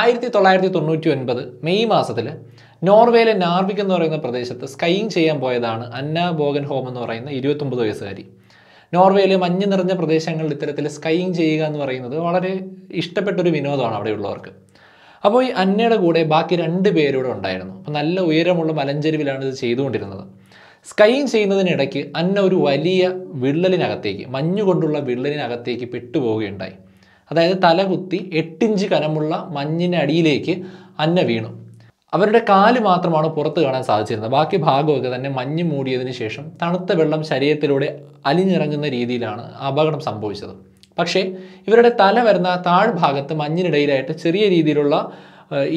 ആയിരത്തി തൊള്ളായിരത്തി തൊണ്ണൂറ്റി ഒൻപത് മെയ് മാസത്തിൽ നോർവേയിലെ നാർവിക് എന്ന് പറയുന്ന പ്രദേശത്ത് സ്കൈയിങ് ചെയ്യാൻ പോയതാണ് അന്ന ബോഗൻ ഹോം എന്ന് പറയുന്ന ഇരുപത്തൊമ്പത് വയസ്സുകാരി നോർവേയിലെ മഞ്ഞ് നിറഞ്ഞ പ്രദേശങ്ങളിൽ ഇത്തരത്തിൽ സ്കൈയിങ് ചെയ്യുക എന്ന് പറയുന്നത് വളരെ ഇഷ്ടപ്പെട്ടൊരു വിനോദമാണ് അവിടെയുള്ളവർക്ക് അപ്പോൾ ഈ അന്നയുടെ കൂടെ ബാക്കി രണ്ട് പേരൂടെ ഉണ്ടായിരുന്നു അപ്പോൾ നല്ല ഉയരമുള്ള മലഞ്ചെരുവിലാണ് ഇത് ചെയ്തുകൊണ്ടിരുന്നത് സ്കൈയിങ് ചെയ്യുന്നതിനിടയ്ക്ക് അന്ന ഒരു വലിയ വിള്ളലിനകത്തേക്ക് മഞ്ഞുകൊണ്ടുള്ള വിള്ളലിനകത്തേക്ക് പെട്ടുപോവുകയുണ്ടായി അതായത് തലകുത്തി എട്ടിഞ്ച് കനമുള്ള അടിയിലേക്ക് അന്ന വീണു അവരുടെ കാല് മാത്രമാണ് പുറത്ത് കാണാൻ സാധിച്ചിരുന്നത് ബാക്കി ഭാഗമൊക്കെ തന്നെ മഞ്ഞ് മൂടിയതിന് ശേഷം തണുത്ത വെള്ളം ശരീരത്തിലൂടെ അലിഞ്ഞിറങ്ങുന്ന രീതിയിലാണ് അപകടം സംഭവിച്ചത് പക്ഷേ ഇവരുടെ തല വരുന്ന താഴ്ഭാഗത്ത് മഞ്ഞിനിടയിലായിട്ട് ചെറിയ രീതിയിലുള്ള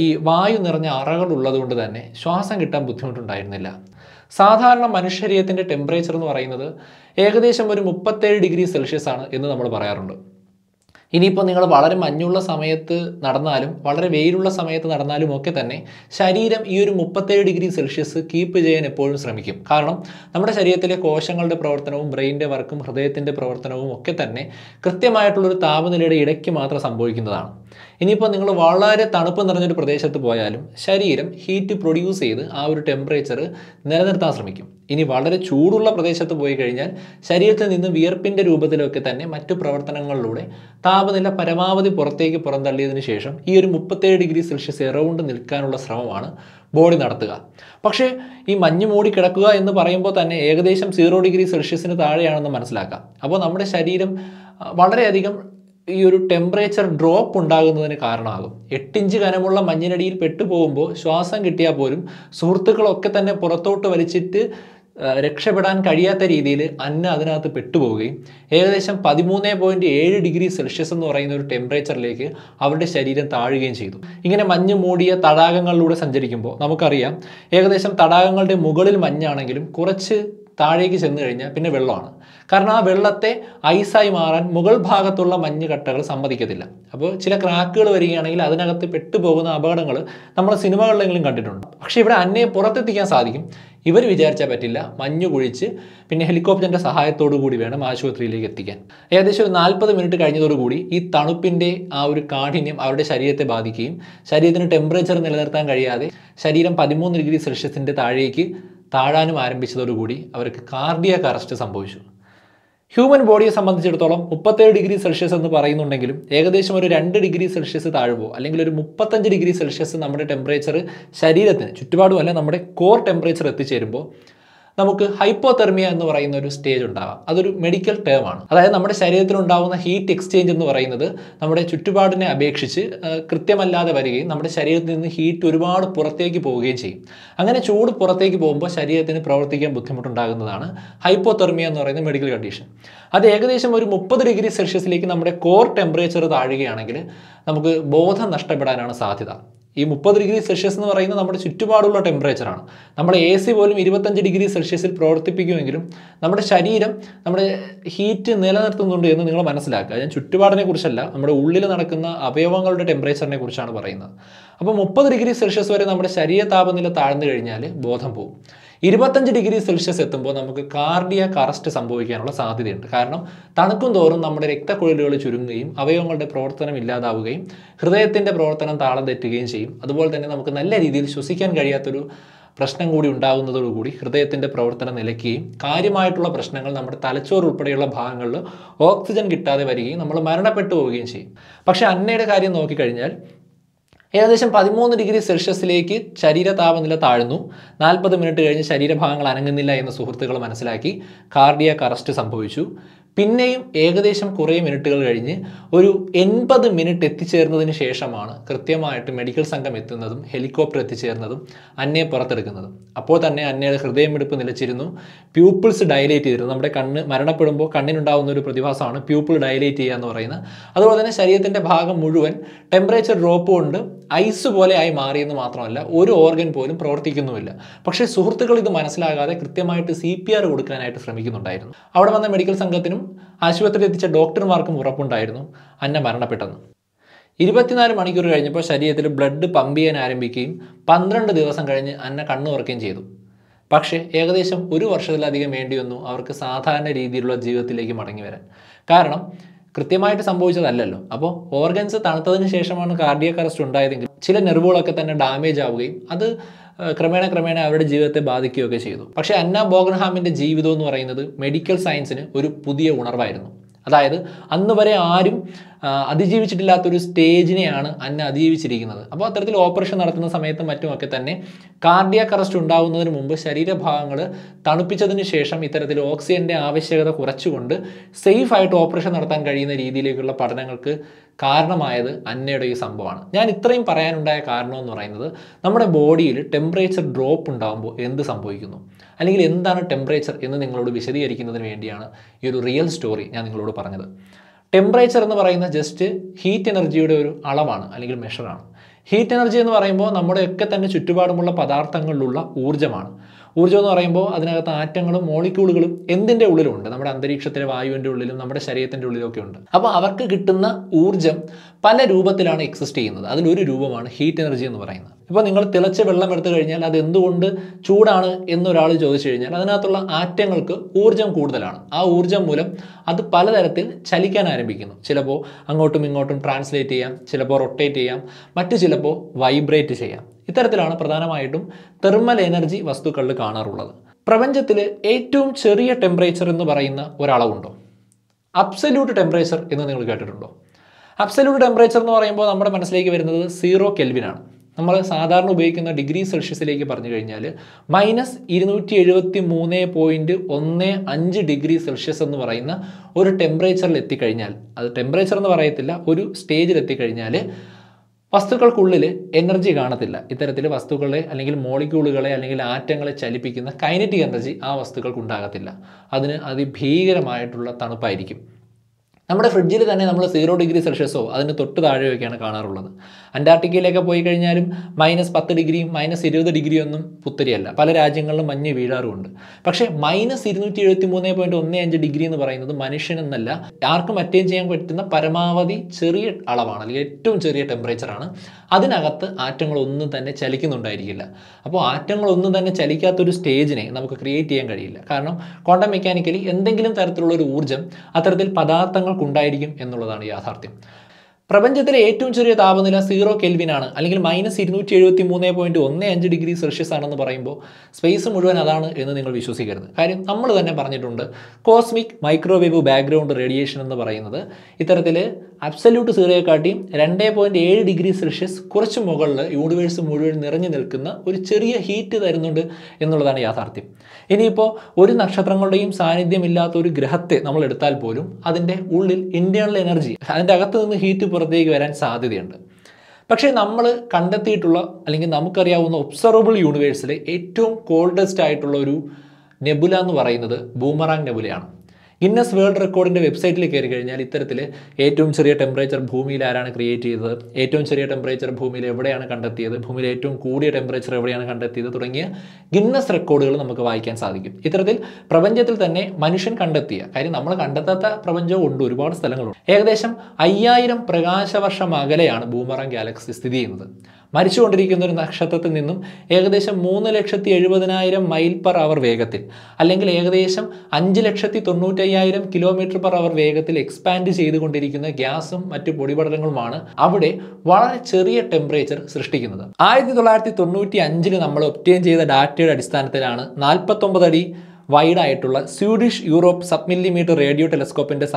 ഈ വായു നിറഞ്ഞ അറകൾ ഉള്ളതുകൊണ്ട് തന്നെ ശ്വാസം കിട്ടാൻ ബുദ്ധിമുട്ടുണ്ടായിരുന്നില്ല സാധാരണ മനുഷ്യരീരത്തിൻ്റെ ടെമ്പറേച്ചർ എന്ന് പറയുന്നത് ഏകദേശം ഒരു മുപ്പത്തേഴ് ഡിഗ്രി സെൽഷ്യസ് ആണ് എന്ന് നമ്മൾ പറയാറുണ്ട് ഇനിയിപ്പോൾ നിങ്ങൾ വളരെ മഞ്ഞുള്ള സമയത്ത് നടന്നാലും വളരെ വെയിലുള്ള സമയത്ത് നടന്നാലും ഒക്കെ തന്നെ ശരീരം ഈ ഒരു മുപ്പത്തേഴ് ഡിഗ്രി സെൽഷ്യസ് കീപ്പ് ചെയ്യാൻ എപ്പോഴും ശ്രമിക്കും കാരണം നമ്മുടെ ശരീരത്തിലെ കോശങ്ങളുടെ പ്രവർത്തനവും ബ്രെയിൻ്റെ വർക്കും ഹൃദയത്തിൻ്റെ പ്രവർത്തനവും ഒക്കെ തന്നെ കൃത്യമായിട്ടുള്ളൊരു താപനിലയുടെ ഇടയ്ക്ക് മാത്രം സംഭവിക്കുന്നതാണ് ഇനിയിപ്പോൾ നിങ്ങൾ വളരെ തണുപ്പ് നിറഞ്ഞൊരു പ്രദേശത്ത് പോയാലും ശരീരം ഹീറ്റ് പ്രൊഡ്യൂസ് ചെയ്ത് ആ ഒരു ടെമ്പറേച്ചർ നിലനിർത്താൻ ശ്രമിക്കും ഇനി വളരെ ചൂടുള്ള പ്രദേശത്ത് പോയി കഴിഞ്ഞാൽ ശരീരത്തിൽ നിന്ന് വിയർപ്പിൻ്റെ രൂപത്തിലൊക്കെ തന്നെ മറ്റു പ്രവർത്തനങ്ങളിലൂടെ താപനില പരമാവധി പുറത്തേക്ക് പുറന്തള്ളിയതിനു ശേഷം ഈ ഒരു മുപ്പത്തേഴ് ഡിഗ്രി സെൽഷ്യസ് എറൗണ്ട് നിൽക്കാനുള്ള ശ്രമമാണ് ബോഡി നടത്തുക പക്ഷേ ഈ മഞ്ഞ് മൂടി കിടക്കുക എന്ന് പറയുമ്പോൾ തന്നെ ഏകദേശം സീറോ ഡിഗ്രി സെൽഷ്യസിന് താഴെയാണെന്ന് മനസ്സിലാക്കാം അപ്പോൾ നമ്മുടെ ശരീരം വളരെയധികം ഈ ഒരു ടെമ്പറേച്ചർ ഡ്രോപ്പ് ഉണ്ടാകുന്നതിന് കാരണമാകും എട്ടിഞ്ച് കനമുള്ള മഞ്ഞിനടിയിൽ പെട്ടുപോകുമ്പോൾ ശ്വാസം കിട്ടിയാൽ പോലും സുഹൃത്തുക്കളൊക്കെ തന്നെ പുറത്തോട്ട് വലിച്ചിട്ട് രക്ഷപ്പെടാൻ കഴിയാത്ത രീതിയിൽ അന്ന അതിനകത്ത് പെട്ടുപോവുകയും ഏകദേശം പതിമൂന്ന് പോയിൻറ്റ് ഏഴ് ഡിഗ്രി സെൽഷ്യസ് എന്ന് പറയുന്ന ഒരു ടെമ്പറേച്ചറിലേക്ക് അവരുടെ ശരീരം താഴുകയും ചെയ്തു ഇങ്ങനെ മഞ്ഞ് മൂടിയ തടാകങ്ങളിലൂടെ സഞ്ചരിക്കുമ്പോൾ നമുക്കറിയാം ഏകദേശം തടാകങ്ങളുടെ മുകളിൽ മഞ്ഞാണെങ്കിലും കുറച്ച് താഴേക്ക് ചെന്ന് കഴിഞ്ഞാൽ പിന്നെ വെള്ളമാണ് കാരണം ആ വെള്ളത്തെ ഐസായി മാറാൻ മുകൾ ഭാഗത്തുള്ള കട്ടകൾ സമ്മതിക്കത്തില്ല അപ്പോൾ ചില ക്രാക്കുകൾ വരികയാണെങ്കിൽ അതിനകത്ത് പെട്ടുപോകുന്ന അപകടങ്ങൾ നമ്മൾ സിനിമകളിലെങ്കിലും കണ്ടിട്ടുണ്ട് പക്ഷേ ഇവിടെ അന്നയെ പുറത്തെത്തിക്കാൻ സാധിക്കും ഇവർ വിചാരിച്ചാൽ പറ്റില്ല മഞ്ഞ് കുഴിച്ച് പിന്നെ ഹെലികോപ്റ്ററിൻ്റെ സഹായത്തോടു കൂടി വേണം ആശുപത്രിയിലേക്ക് എത്തിക്കാൻ ഏകദേശം ഒരു നാൽപ്പത് മിനിറ്റ് കഴിഞ്ഞതോടുകൂടി ഈ തണുപ്പിൻ്റെ ആ ഒരു കാഠിന്യം അവരുടെ ശരീരത്തെ ബാധിക്കുകയും ശരീരത്തിന് ടെമ്പറേച്ചർ നിലനിർത്താൻ കഴിയാതെ ശരീരം പതിമൂന്ന് ഡിഗ്രി സെൽഷ്യസിൻ്റെ താഴേക്ക് താഴാനും ആരംഭിച്ചതോടുകൂടി അവർക്ക് കാർഡിയാക് അറസ്റ്റ് സംഭവിച്ചു ഹ്യൂമൻ ബോഡിയെ സംബന്ധിച്ചിടത്തോളം മുപ്പത്തേഴ് ഡിഗ്രി സെൽഷ്യസ് എന്ന് പറയുന്നുണ്ടെങ്കിലും ഏകദേശം ഒരു രണ്ട് ഡിഗ്രി സെൽഷ്യസ് താഴുവോ അല്ലെങ്കിൽ ഒരു മുപ്പത്തഞ്ച് ഡിഗ്രി സെൽഷ്യസ് നമ്മുടെ ടെമ്പറേച്ചർ ശരീരത്തിന് ചുറ്റുപാടുമല്ല നമ്മുടെ കോർ ടെമ്പറേച്ചർ എത്തിച്ചേരുമ്പോൾ നമുക്ക് ഹൈപ്പോതെർമിയ എന്ന് പറയുന്ന ഒരു സ്റ്റേജ് ഉണ്ടാവാം അതൊരു മെഡിക്കൽ ടേം ആണ് അതായത് നമ്മുടെ ശരീരത്തിൽ ഉണ്ടാകുന്ന ഹീറ്റ് എക്സ്ചേഞ്ച് എന്ന് പറയുന്നത് നമ്മുടെ ചുറ്റുപാടിനെ അപേക്ഷിച്ച് കൃത്യമല്ലാതെ വരികയും നമ്മുടെ ശരീരത്തിൽ നിന്ന് ഹീറ്റ് ഒരുപാട് പുറത്തേക്ക് പോവുകയും ചെയ്യും അങ്ങനെ ചൂട് പുറത്തേക്ക് പോകുമ്പോൾ ശരീരത്തിന് പ്രവർത്തിക്കാൻ ബുദ്ധിമുട്ടുണ്ടാകുന്നതാണ് ഹൈപ്പോതെർമിയ എന്ന് പറയുന്ന മെഡിക്കൽ കണ്ടീഷൻ അത് ഏകദേശം ഒരു മുപ്പത് ഡിഗ്രി സെൽഷ്യസിലേക്ക് നമ്മുടെ കോർ ടെമ്പറേച്ചർ താഴുകയാണെങ്കിൽ നമുക്ക് ബോധം നഷ്ടപ്പെടാനാണ് സാധ്യത ഈ മുപ്പത് ഡിഗ്രി സെൽഷ്യസ് എന്ന് പറയുന്നത് നമ്മുടെ ചുറ്റുപാടുള്ള ടെമ്പറേച്ചറാണ് നമ്മൾ എ സി പോലും ഇരുപത്തഞ്ച് ഡിഗ്രി സെൽഷ്യസിൽ പ്രവർത്തിപ്പിക്കുമെങ്കിലും നമ്മുടെ ശരീരം നമ്മുടെ ഹീറ്റ് നിലനിർത്തുന്നുണ്ട് എന്ന് നിങ്ങൾ മനസ്സിലാക്കുക ഞാൻ ചുറ്റുപാടിനെ കുറിച്ചല്ല നമ്മുടെ ഉള്ളിൽ നടക്കുന്ന അവയവങ്ങളുടെ ടെമ്പറേച്ചറിനെ കുറിച്ചാണ് പറയുന്നത് അപ്പോൾ മുപ്പത് ഡിഗ്രി സെൽഷ്യസ് വരെ നമ്മുടെ ശരീര താപനില താഴ്ന്നു കഴിഞ്ഞാൽ ബോധം പോകും ഇരുപത്തഞ്ച് ഡിഗ്രി സെൽഷ്യസ് എത്തുമ്പോൾ നമുക്ക് കാർഡിയാക് അറസ്റ്റ് സംഭവിക്കാനുള്ള സാധ്യതയുണ്ട് കാരണം തണുക്കും തോറും നമ്മുടെ രക്തക്കുഴലുകൾ ചുരുങ്ങുകയും അവയവങ്ങളുടെ പ്രവർത്തനം ഇല്ലാതാവുകയും ഹൃദയത്തിൻ്റെ പ്രവർത്തനം താളം തെറ്റുകയും ചെയ്യും അതുപോലെ തന്നെ നമുക്ക് നല്ല രീതിയിൽ ശ്വസിക്കാൻ കഴിയാത്തൊരു പ്രശ്നം കൂടി ഉണ്ടാകുന്നതോടുകൂടി ഹൃദയത്തിൻ്റെ പ്രവർത്തനം നിലയ്ക്കുകയും കാര്യമായിട്ടുള്ള പ്രശ്നങ്ങൾ നമ്മുടെ തലച്ചോർ ഉൾപ്പെടെയുള്ള ഭാഗങ്ങളിൽ ഓക്സിജൻ കിട്ടാതെ വരികയും നമ്മൾ മരണപ്പെട്ടു പോവുകയും ചെയ്യും പക്ഷേ അന്നയുടെ കാര്യം നോക്കിക്കഴിഞ്ഞാൽ ഏകദേശം പതിമൂന്ന് ഡിഗ്രി സെൽഷ്യസിലേക്ക് ശരീര താപനില താഴ്ന്നു നാൽപ്പത് മിനിറ്റ് കഴിഞ്ഞ് ശരീരഭാഗങ്ങൾ അനങ്ങുന്നില്ല എന്ന് സുഹൃത്തുക്കൾ മനസ്സിലാക്കി കാർഡിയാക് അറസ്റ്റ് സംഭവിച്ചു പിന്നെയും ഏകദേശം കുറേ മിനിറ്റുകൾ കഴിഞ്ഞ് ഒരു എൺപത് മിനിറ്റ് എത്തിച്ചേർന്നതിന് ശേഷമാണ് കൃത്യമായിട്ട് മെഡിക്കൽ സംഘം എത്തുന്നതും ഹെലികോപ്റ്റർ എത്തിച്ചേർന്നതും അന്നയെ പുറത്തെടുക്കുന്നതും അപ്പോൾ തന്നെ അന്നയുടെ ഹൃദയമെടുപ്പ് നിലച്ചിരുന്നു പ്യൂപ്പിൾസ് ഡയലേറ്റ് ചെയ്തിരുന്നു നമ്മുടെ കണ്ണ് മരണപ്പെടുമ്പോൾ കണ്ണിനുണ്ടാകുന്ന ഒരു പ്രതിഭാസമാണ് പ്യൂപ്പിൾ ഡയലേറ്റ് ചെയ്യുക എന്ന് പറയുന്നത് അതുപോലെ തന്നെ ശരീരത്തിൻ്റെ ഭാഗം മുഴുവൻ ടെമ്പറേച്ചർ ഡ്രോപ്പ് കൊണ്ട് ഐസ് പോലെ ആയി മാറിയെന്ന് മാത്രമല്ല ഒരു ഓർഗൻ പോലും പ്രവർത്തിക്കുന്നുമില്ല പക്ഷേ സുഹൃത്തുക്കൾ ഇത് മനസ്സിലാകാതെ കൃത്യമായിട്ട് സി പി ആർ കൊടുക്കാനായിട്ട് ശ്രമിക്കുന്നുണ്ടായിരുന്നു അവിടെ വന്ന മെഡിക്കൽ സംഘത്തിനും ആശുപത്രിയിൽ എത്തിച്ച ഡോക്ടർമാർക്കും ഉറപ്പുണ്ടായിരുന്നു അന്ന മരണപ്പെട്ടെന്ന് ഇരുപത്തിനാല് മണിക്കൂർ കഴിഞ്ഞപ്പോൾ ശരീരത്തിൽ ബ്ലഡ് പമ്പ് ചെയ്യാൻ ആരംഭിക്കുകയും പന്ത്രണ്ട് ദിവസം കഴിഞ്ഞ് അന്ന കണ്ണു തുറക്കുകയും ചെയ്തു പക്ഷേ ഏകദേശം ഒരു വർഷത്തിലധികം വേണ്ടി വന്നു അവർക്ക് സാധാരണ രീതിയിലുള്ള ജീവിതത്തിലേക്ക് മടങ്ങി വരാൻ കാരണം കൃത്യമായിട്ട് സംഭവിച്ചതല്ലല്ലോ അപ്പോൾ ഓർഗൻസ് തണുത്തതിന് ശേഷമാണ് കാർഡിയക് അറസ്റ്റ് ഉണ്ടായതെങ്കിൽ ചില നെർവുകളൊക്കെ തന്നെ ഡാമേജ് ആവുകയും അത് ക്രമേണ ക്രമേണ അവരുടെ ജീവിതത്തെ ബാധിക്കുകയൊക്കെ ചെയ്തു പക്ഷേ അന്ന ബോഗൻഹാമിൻ്റെ ജീവിതം എന്ന് പറയുന്നത് മെഡിക്കൽ സയൻസിന് ഒരു പുതിയ ഉണർവായിരുന്നു അതായത് അന്ന് വരെ ആരും അതിജീവിച്ചിട്ടില്ലാത്തൊരു സ്റ്റേജിനെയാണ് അന്ന അതിജീവിച്ചിരിക്കുന്നത് അപ്പോൾ അത്തരത്തിൽ ഓപ്പറേഷൻ നടത്തുന്ന സമയത്തും മറ്റുമൊക്കെ തന്നെ കാർഡിയാക് അറസ്റ്റ് ഉണ്ടാകുന്നതിന് മുമ്പ് ശരീരഭാഗങ്ങൾ തണുപ്പിച്ചതിന് ശേഷം ഇത്തരത്തിൽ ഓക്സിജൻ്റെ ആവശ്യകത കുറച്ചുകൊണ്ട് സേഫ് ആയിട്ട് ഓപ്പറേഷൻ നടത്താൻ കഴിയുന്ന രീതിയിലേക്കുള്ള പഠനങ്ങൾക്ക് കാരണമായത് അന്നയുടെ ഈ സംഭവമാണ് ഞാൻ ഇത്രയും പറയാനുണ്ടായ കാരണം എന്ന് പറയുന്നത് നമ്മുടെ ബോഡിയിൽ ടെമ്പറേച്ചർ ഡ്രോപ്പ് ഉണ്ടാകുമ്പോൾ എന്ത് സംഭവിക്കുന്നു അല്ലെങ്കിൽ എന്താണ് ടെമ്പറേച്ചർ എന്ന് നിങ്ങളോട് വിശദീകരിക്കുന്നതിന് വേണ്ടിയാണ് ഈ ഒരു റിയൽ സ്റ്റോറി ഞാൻ നിങ്ങളോട് പറഞ്ഞത് ടെമ്പറേച്ചർ എന്ന് പറയുന്നത് ജസ്റ്റ് ഹീറ്റ് എനർജിയുടെ ഒരു അളവാണ് അല്ലെങ്കിൽ മെഷറാണ് ഹീറ്റ് എനർജി എന്ന് പറയുമ്പോൾ നമ്മുടെയൊക്കെ തന്നെ ചുറ്റുപാടുമുള്ള പദാർത്ഥങ്ങളിലുള്ള ഊർജ്ജമാണ് ഊർജ്ജം എന്ന് പറയുമ്പോൾ അതിനകത്ത് ആറ്റങ്ങളും മോളിക്യൂളുകളും എന്തിൻ്റെ ഉള്ളിലും ഉണ്ട് നമ്മുടെ അന്തരീക്ഷത്തിലെ വായുവിൻ്റെ ഉള്ളിലും നമ്മുടെ ശരീരത്തിൻ്റെ ഉള്ളിലൊക്കെ ഉണ്ട് അപ്പോൾ അവർക്ക് കിട്ടുന്ന ഊർജ്ജം പല രൂപത്തിലാണ് എക്സിസ്റ്റ് ചെയ്യുന്നത് അതിലൊരു രൂപമാണ് ഹീറ്റ് എനർജി എന്ന് പറയുന്നത് ഇപ്പോൾ നിങ്ങൾ തിളച്ച് വെള്ളം എടുത്തു കഴിഞ്ഞാൽ അത് എന്തുകൊണ്ട് ചൂടാണ് എന്നൊരാൾ ചോദിച്ചു കഴിഞ്ഞാൽ അതിനകത്തുള്ള ആറ്റങ്ങൾക്ക് ഊർജ്ജം കൂടുതലാണ് ആ ഊർജ്ജം മൂലം അത് പലതരത്തിൽ ചലിക്കാൻ ആരംഭിക്കുന്നു ചിലപ്പോൾ അങ്ങോട്ടും ഇങ്ങോട്ടും ട്രാൻസ്ലേറ്റ് ചെയ്യാം ചിലപ്പോൾ റൊട്ടേറ്റ് ചെയ്യാം മറ്റു ചിലപ്പോൾ വൈബ്രേറ്റ് ചെയ്യാം ഇത്തരത്തിലാണ് പ്രധാനമായിട്ടും തെർമൽ എനർജി വസ്തുക്കളിൽ കാണാറുള്ളത് പ്രപഞ്ചത്തിൽ ഏറ്റവും ചെറിയ ടെമ്പറേച്ചർ എന്ന് പറയുന്ന ഒരളവുണ്ടോ അബ്സല്യൂട്ട് ടെമ്പറേച്ചർ എന്ന് നിങ്ങൾ കേട്ടിട്ടുണ്ടോ അബ്സല്യൂട്ട് ടെമ്പറേച്ചർ എന്ന് പറയുമ്പോൾ നമ്മുടെ മനസ്സിലേക്ക് വരുന്നത് സീറോ കെൽവിനാണ് നമ്മൾ സാധാരണ ഉപയോഗിക്കുന്ന ഡിഗ്രി സെൽഷ്യസിലേക്ക് പറഞ്ഞു കഴിഞ്ഞാൽ മൈനസ് ഇരുന്നൂറ്റി എഴുപത്തി മൂന്ന് പോയിൻറ്റ് ഒന്ന് അഞ്ച് ഡിഗ്രി സെൽഷ്യസ് എന്ന് പറയുന്ന ഒരു ടെമ്പറേച്ചറിൽ എത്തിക്കഴിഞ്ഞാൽ അത് ടെമ്പറേച്ചർ എന്ന് പറയത്തില്ല ഒരു സ്റ്റേജിൽ എത്തിക്കഴിഞ്ഞാൽ വസ്തുക്കൾക്കുള്ളിൽ എനർജി കാണത്തില്ല ഇത്തരത്തിൽ വസ്തുക്കളെ അല്ലെങ്കിൽ മോളിക്യൂളുകളെ അല്ലെങ്കിൽ ആറ്റങ്ങളെ ചലിപ്പിക്കുന്ന കൈനറ്റിക് എനർജി ആ വസ്തുക്കൾക്ക് ഉണ്ടാകത്തില്ല അതിന് അതിഭീകരമായിട്ടുള്ള തണുപ്പായിരിക്കും നമ്മുടെ ഫ്രിഡ്ജിൽ തന്നെ നമ്മൾ സീറോ ഡിഗ്രി സെൽഷ്യസോ അതിന് തൊട്ട് താഴെയൊക്കെയാണ് കാണാറുള്ളത് അന്റാർട്ടിക്കയിലൊക്കെ പോയി കഴിഞ്ഞാലും മൈനസ് പത്ത് ഡിഗ്രിയും മൈനസ് ഇരുപത് ഡിഗ്രിയൊന്നും പുത്തരിയല്ല പല രാജ്യങ്ങളിലും മഞ്ഞ് വീഴാറുമുണ്ട് പക്ഷേ മൈനസ് ഇരുന്നൂറ്റി എഴുപത്തി മൂന്ന് പോയിന്റ് ഒന്ന് അഞ്ച് ഡിഗ്രി എന്ന് പറയുന്നത് മനുഷ്യനെന്നല്ല ആർക്കും അറ്റൈൻ ചെയ്യാൻ പറ്റുന്ന പരമാവധി ചെറിയ അളവാണ് അല്ലെങ്കിൽ ഏറ്റവും ചെറിയ ടെമ്പറേച്ചറാണ് അതിനകത്ത് ആറ്റങ്ങളൊന്നും തന്നെ ചലിക്കുന്നുണ്ടായിരിക്കില്ല അപ്പോൾ ആറ്റങ്ങളൊന്നും തന്നെ ചലിക്കാത്തൊരു സ്റ്റേജിനെ നമുക്ക് ക്രിയേറ്റ് ചെയ്യാൻ കഴിയില്ല കാരണം ക്വാണ്ടം മെക്കാനിക്കലി എന്തെങ്കിലും തരത്തിലുള്ള ഒരു ഊർജ്ജം അത്തരത്തിൽ പദാർത്ഥങ്ങൾക്കുണ്ടായിരിക്കും എന്നുള്ളതാണ് യാഥാർത്ഥ്യം പ്രപഞ്ചത്തിലെ ഏറ്റവും ചെറിയ താപനില സീറോ കെൽവിനാണ് അല്ലെങ്കിൽ മൈനസ് ഇരുന്നൂറ്റി എഴുപത്തി മൂന്ന് പോയിന്റ് ഒന്ന് അഞ്ച് ഡിഗ്രി സെൽഷ്യസ് ആണെന്ന് പറയുമ്പോൾ സ്പേസ് മുഴുവൻ അതാണ് എന്ന് നിങ്ങൾ വിശ്വസിക്കരുത് കാര്യം നമ്മൾ തന്നെ പറഞ്ഞിട്ടുണ്ട് കോസ്മിക് മൈക്രോവേവ് ബാക്ക്ഗ്രൗണ്ട് റേഡിയേഷൻ എന്ന് പറയുന്നത് ഇത്തരത്തിൽ അബ്സല്യൂട്ട് സീറോയെക്കാട്ടിയും രണ്ട് പോയിന്റ് ഏഴ് ഡിഗ്രി സെൽഷ്യസ് കുറച്ച് മുകളിൽ യൂണിവേഴ്സ് മുഴുവൻ നിറഞ്ഞു നിൽക്കുന്ന ഒരു ചെറിയ ഹീറ്റ് തരുന്നുണ്ട് എന്നുള്ളതാണ് യാഥാർത്ഥ്യം ഇനിയിപ്പോൾ ഒരു നക്ഷത്രങ്ങളുടെയും സാന്നിധ്യമില്ലാത്ത ഒരു ഗ്രഹത്തെ നമ്മൾ എടുത്താൽ പോലും അതിൻ്റെ ഉള്ളിൽ ഇന്റേണൽ എനർജി അതിൻ്റെ അകത്ത് നിന്ന് ഹീറ്റ് പുറത്തേക്ക് വരാൻ സാധ്യതയുണ്ട് പക്ഷേ നമ്മൾ കണ്ടെത്തിയിട്ടുള്ള അല്ലെങ്കിൽ നമുക്കറിയാവുന്ന ഒബ്സർവബിൾ യൂണിവേഴ്സിലെ ഏറ്റവും കോൾഡസ്റ്റ് ആയിട്ടുള്ള ഒരു നെബുല എന്ന് പറയുന്നത് ബൂമറാങ് നെബുലയാണ് ഗിന്നസ് വേൾഡ് റെക്കോർഡിൻ്റെ വെബ്സൈറ്റിൽ കയറി കഴിഞ്ഞാൽ ഇത്തരത്തിൽ ഏറ്റവും ചെറിയ ടെമ്പറേച്ചർ ഭൂമിയിൽ ആരാണ് ക്രിയേറ്റ് ചെയ്തത് ഏറ്റവും ചെറിയ ടെമ്പറേച്ചർ ഭൂമിയിൽ എവിടെയാണ് കണ്ടെത്തിയത് ഭൂമിയിൽ ഏറ്റവും കൂടിയ ടെമ്പറേച്ചർ എവിടെയാണ് കണ്ടെത്തിയത് തുടങ്ങിയ ഗിന്നസ് റെക്കോർഡുകൾ നമുക്ക് വായിക്കാൻ സാധിക്കും ഇത്തരത്തിൽ പ്രപഞ്ചത്തിൽ തന്നെ മനുഷ്യൻ കണ്ടെത്തിയ കാര്യം നമ്മൾ കണ്ടെത്താത്ത പ്രപഞ്ചവും ഉണ്ട് ഒരുപാട് സ്ഥലങ്ങളുണ്ട് ഏകദേശം അയ്യായിരം പ്രകാശവർഷം അകലെയാണ് ബൂമറാം ഗാലക്സി സ്ഥിതി ചെയ്യുന്നത് മരിച്ചുകൊണ്ടിരിക്കുന്ന ഒരു നക്ഷത്രത്തിൽ നിന്നും ഏകദേശം മൂന്ന് ലക്ഷത്തി എഴുപതിനായിരം മൈൽ പെർ അവർ വേഗത്തിൽ അല്ലെങ്കിൽ ഏകദേശം അഞ്ച് ലക്ഷത്തി തൊണ്ണൂറ്റയ്യായിരം കിലോമീറ്റർ പെർ അവർ വേഗത്തിൽ എക്സ്പാൻഡ് ചെയ്തുകൊണ്ടിരിക്കുന്ന ഗ്യാസും മറ്റു പൊടിപടലങ്ങളുമാണ് അവിടെ വളരെ ചെറിയ ടെമ്പറേച്ചർ സൃഷ്ടിക്കുന്നത് ആയിരത്തി തൊള്ളായിരത്തി തൊണ്ണൂറ്റി അഞ്ചിൽ നമ്മൾ ഒപ്റ്റെയിൻ ചെയ്ത ഡാറ്റയുടെ അടിസ്ഥാനത്തിലാണ് നാൽപ്പത്തൊമ്പത് അടി വൈഡായിട്ടുള്ള Swedish Europe sub millimetre radio ടെലസ്കോപ്പിൻ്റെ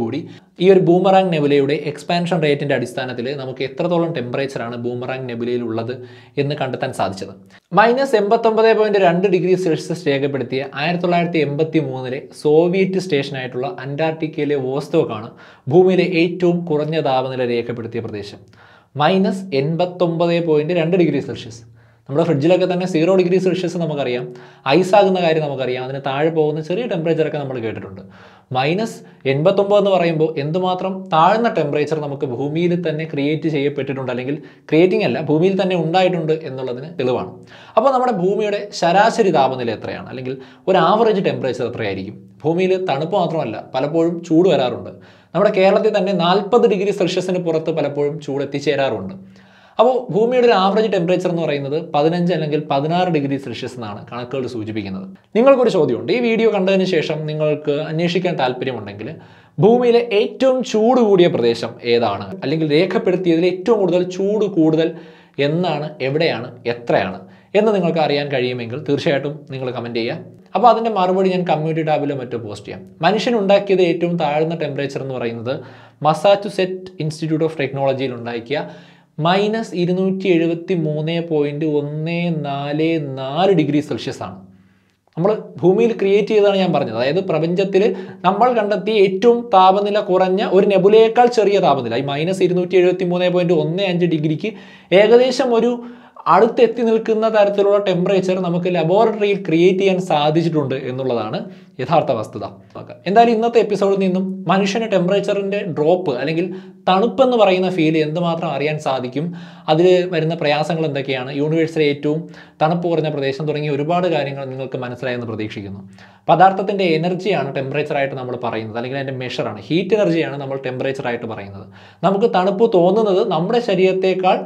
കൂടി ഈ ഒരു ബൂമറാങ് നെബുലയുടെ എക്സ്പാൻഷൻ റേറ്റിൻ്റെ അടിസ്ഥാനത്തിൽ നമുക്ക് എത്രത്തോളം ടെമ്പറേച്ചറാണ് ബൂമറാങ് നെബുലയിൽ ഉള്ളത് എന്ന് കണ്ടെത്താൻ സാധിച്ചത് മൈനസ് എൺപത്തൊമ്പത് പോയിൻറ്റ് രണ്ട് ഡിഗ്രി സെൽഷ്യസ് രേഖപ്പെടുത്തിയ ആയിരത്തി തൊള്ളായിരത്തി എൺപത്തി മൂന്നിലെ സോവിയറ്റ് സ്റ്റേഷനായിട്ടുള്ള അന്റാർട്ടിക്കയിലെ വോസ്തോക്കാണ് ഭൂമിയിലെ ഏറ്റവും കുറഞ്ഞ താപനില രേഖപ്പെടുത്തിയ പ്രദേശം മൈനസ് എൺപത്തൊമ്പത് പോയിൻറ്റ് രണ്ട് ഡിഗ്രി സെൽഷ്യസ് നമ്മുടെ ഫ്രിഡ്ജിലൊക്കെ തന്നെ സീറോ ഡിഗ്രി സെൽഷ്യസ് നമുക്കറിയാം ഐസ് ആകുന്ന കാര്യം നമുക്കറിയാം അതിന് താഴെ പോകുന്ന ചെറിയ ടെമ്പറേച്ചറൊക്കെ നമ്മൾ കേട്ടിട്ടുണ്ട് മൈനസ് എൺപത്തൊമ്പത് എന്ന് പറയുമ്പോൾ എന്തുമാത്രം താഴ്ന്ന ടെമ്പറേച്ചർ നമുക്ക് ഭൂമിയിൽ തന്നെ ക്രിയേറ്റ് ചെയ്യപ്പെട്ടിട്ടുണ്ട് അല്ലെങ്കിൽ ക്രിയേറ്റിംഗ് അല്ല ഭൂമിയിൽ തന്നെ ഉണ്ടായിട്ടുണ്ട് എന്നുള്ളതിന് തെളിവാണ് അപ്പോൾ നമ്മുടെ ഭൂമിയുടെ ശരാശരി താപനില എത്രയാണ് അല്ലെങ്കിൽ ഒരു ആവറേജ് ടെമ്പറേച്ചർ എത്രയായിരിക്കും ഭൂമിയിൽ തണുപ്പ് മാത്രമല്ല പലപ്പോഴും ചൂട് വരാറുണ്ട് നമ്മുടെ കേരളത്തിൽ തന്നെ നാൽപ്പത് ഡിഗ്രി സെൽഷ്യസിന് പുറത്ത് പലപ്പോഴും ചൂട് എത്തിച്ചേരാറുണ്ട് അപ്പോൾ ഭൂമിയുടെ ഒരു ആവറേജ് ടെമ്പറേച്ചർ എന്ന് പറയുന്നത് പതിനഞ്ച് അല്ലെങ്കിൽ പതിനാറ് ഡിഗ്രി സെൽഷ്യസ് എന്നാണ് കണക്കുകൾ സൂചിപ്പിക്കുന്നത് നിങ്ങൾക്കൊരു ചോദ്യമുണ്ട് ഈ വീഡിയോ കണ്ടതിന് ശേഷം നിങ്ങൾക്ക് അന്വേഷിക്കാൻ താല്പര്യമുണ്ടെങ്കിൽ ഭൂമിയിലെ ഏറ്റവും ചൂട് കൂടിയ പ്രദേശം ഏതാണ് അല്ലെങ്കിൽ രേഖപ്പെടുത്തിയതിൽ ഏറ്റവും കൂടുതൽ ചൂട് കൂടുതൽ എന്നാണ് എവിടെയാണ് എത്രയാണ് എന്ന് നിങ്ങൾക്ക് അറിയാൻ കഴിയുമെങ്കിൽ തീർച്ചയായിട്ടും നിങ്ങൾ കമൻറ്റ് ചെയ്യുക അപ്പോൾ അതിൻ്റെ മറുപടി ഞാൻ കമ്മ്യൂണിറ്റി ടാബിലോ മറ്റോ പോസ്റ്റ് ചെയ്യാം മനുഷ്യൻ ഉണ്ടാക്കിയത് ഏറ്റവും താഴ്ന്ന ടെമ്പറേച്ചർ എന്ന് പറയുന്നത് മസാച്ചുസെറ്റ് ഇൻസ്റ്റിറ്റ്യൂട്ട് ഓഫ് ടെക്നോളജിയിൽ ഉണ്ടാക്കിയ മൈനസ് ഇരുന്നൂറ്റി എഴുപത്തി മൂന്ന് പോയിന്റ് ഒന്ന് നാല് നാല് ഡിഗ്രി സെൽഷ്യസ് ആണ് നമ്മൾ ഭൂമിയിൽ ക്രിയേറ്റ് ചെയ്തതാണ് ഞാൻ പറഞ്ഞത് അതായത് പ്രപഞ്ചത്തിൽ നമ്മൾ കണ്ടെത്തിയ ഏറ്റവും താപനില കുറഞ്ഞ ഒരു നെബുലയേക്കാൾ ചെറിയ താപനില ഈ മൈനസ് ഇരുന്നൂറ്റി എഴുപത്തി മൂന്ന് പോയിന്റ് ഒന്ന് അഞ്ച് ഡിഗ്രിക്ക് ഏകദേശം ഒരു അടുത്തെത്തി നിൽക്കുന്ന തരത്തിലുള്ള ടെമ്പറേച്ചർ നമുക്ക് ലബോറട്ടറിയിൽ ക്രിയേറ്റ് ചെയ്യാൻ സാധിച്ചിട്ടുണ്ട് എന്നുള്ളതാണ് യഥാർത്ഥ വസ്തുത എന്തായാലും ഇന്നത്തെ എപ്പിസോഡിൽ നിന്നും മനുഷ്യന് ടെമ്പറേച്ചറിൻ്റെ ഡ്രോപ്പ് അല്ലെങ്കിൽ തണുപ്പെന്ന് പറയുന്ന ഫീൽ എന്തുമാത്രം അറിയാൻ സാധിക്കും അതിൽ വരുന്ന പ്രയാസങ്ങൾ എന്തൊക്കെയാണ് യൂണിവേഴ്സിലെ ഏറ്റവും തണുപ്പ് കുറഞ്ഞ പ്രദേശം തുടങ്ങിയ ഒരുപാട് കാര്യങ്ങൾ നിങ്ങൾക്ക് മനസ്സിലായെന്ന് പ്രതീക്ഷിക്കുന്നു പദാർത്ഥത്തിൻ്റെ എനർജിയാണ് ടെമ്പറേച്ചറായിട്ട് നമ്മൾ പറയുന്നത് അല്ലെങ്കിൽ അതിൻ്റെ മെഷറാണ് ഹീറ്റ് എനർജിയാണ് നമ്മൾ ടെമ്പറേച്ചറായിട്ട് പറയുന്നത് നമുക്ക് തണുപ്പ് തോന്നുന്നത് നമ്മുടെ ശരീരത്തേക്കാൾ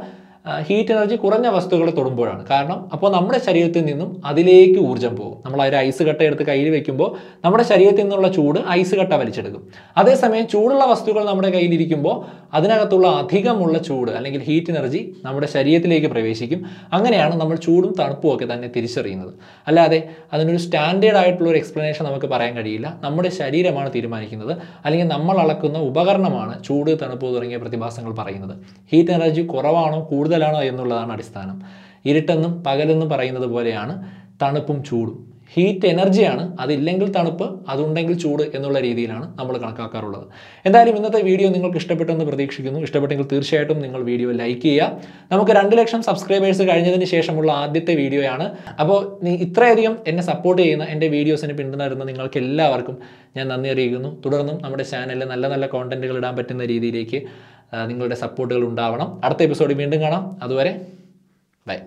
ഹീറ്റ് എനർജി കുറഞ്ഞ വസ്തുക്കളെ തൊടുമ്പോഴാണ് കാരണം അപ്പോൾ നമ്മുടെ ശരീരത്തിൽ നിന്നും അതിലേക്ക് ഊർജ്ജം പോകും നമ്മൾ ഒരു ഐസ് കട്ട എടുത്ത് കയ്യിൽ വെക്കുമ്പോൾ നമ്മുടെ ശരീരത്തിൽ നിന്നുള്ള ചൂട് ഐസ് കട്ട വലിച്ചെടുക്കും അതേസമയം ചൂടുള്ള വസ്തുക്കൾ നമ്മുടെ കയ്യിലിരിക്കുമ്പോൾ അതിനകത്തുള്ള അധികമുള്ള ചൂട് അല്ലെങ്കിൽ ഹീറ്റ് എനർജി നമ്മുടെ ശരീരത്തിലേക്ക് പ്രവേശിക്കും അങ്ങനെയാണ് നമ്മൾ ചൂടും തണുപ്പും ഒക്കെ തന്നെ തിരിച്ചറിയുന്നത് അല്ലാതെ അതിനൊരു സ്റ്റാൻഡേർഡ് ആയിട്ടുള്ള ഒരു എക്സ്പ്ലനേഷൻ നമുക്ക് പറയാൻ കഴിയില്ല നമ്മുടെ ശരീരമാണ് തീരുമാനിക്കുന്നത് അല്ലെങ്കിൽ നമ്മൾ അളക്കുന്ന ഉപകരണമാണ് ചൂട് തണുപ്പ് തുടങ്ങിയ പ്രതിഭാസങ്ങൾ പറയുന്നത് ഹീറ്റ് എനർജി കുറവാണോ കൂടുതൽ കൂടുതലാണോ എന്നുള്ളതാണ് അടിസ്ഥാനം ഇരുട്ടെന്നും പകലെന്നും പറയുന്നത് പോലെയാണ് തണുപ്പും ചൂടും ഹീറ്റ് എനർജിയാണ് അതില്ലെങ്കിൽ തണുപ്പ് അതുണ്ടെങ്കിൽ ചൂട് എന്നുള്ള രീതിയിലാണ് നമ്മൾ കണക്കാക്കാറുള്ളത് എന്തായാലും ഇന്നത്തെ വീഡിയോ നിങ്ങൾക്ക് ഇഷ്ടപ്പെട്ടെന്ന് പ്രതീക്ഷിക്കുന്നു ഇഷ്ടപ്പെട്ടെങ്കിൽ തീർച്ചയായിട്ടും നിങ്ങൾ വീഡിയോ ലൈക്ക് ചെയ്യുക നമുക്ക് രണ്ട് ലക്ഷം സബ്സ്ക്രൈബേഴ്സ് കഴിഞ്ഞതിന് ശേഷമുള്ള ആദ്യത്തെ വീഡിയോയാണ് അപ്പോൾ നീ ഇത്രയധികം എന്നെ സപ്പോർട്ട് ചെയ്യുന്ന എൻ്റെ വീഡിയോസിന് പിന്തുണരുന്ന നിങ്ങൾക്ക് എല്ലാവർക്കും ഞാൻ നന്ദി അറിയിക്കുന്നു തുടർന്നും നമ്മുടെ ചാനലിൽ നല്ല നല്ല കോണ്ടൻറ്റുകൾ ഇടാൻ പറ്റുന്ന രീതിയിലേക്ക് നിങ്ങളുടെ സപ്പോർട്ടുകൾ ഉണ്ടാവണം അടുത്ത എപ്പിസോഡിൽ വീണ്ടും കാണാം അതുവരെ ബൈ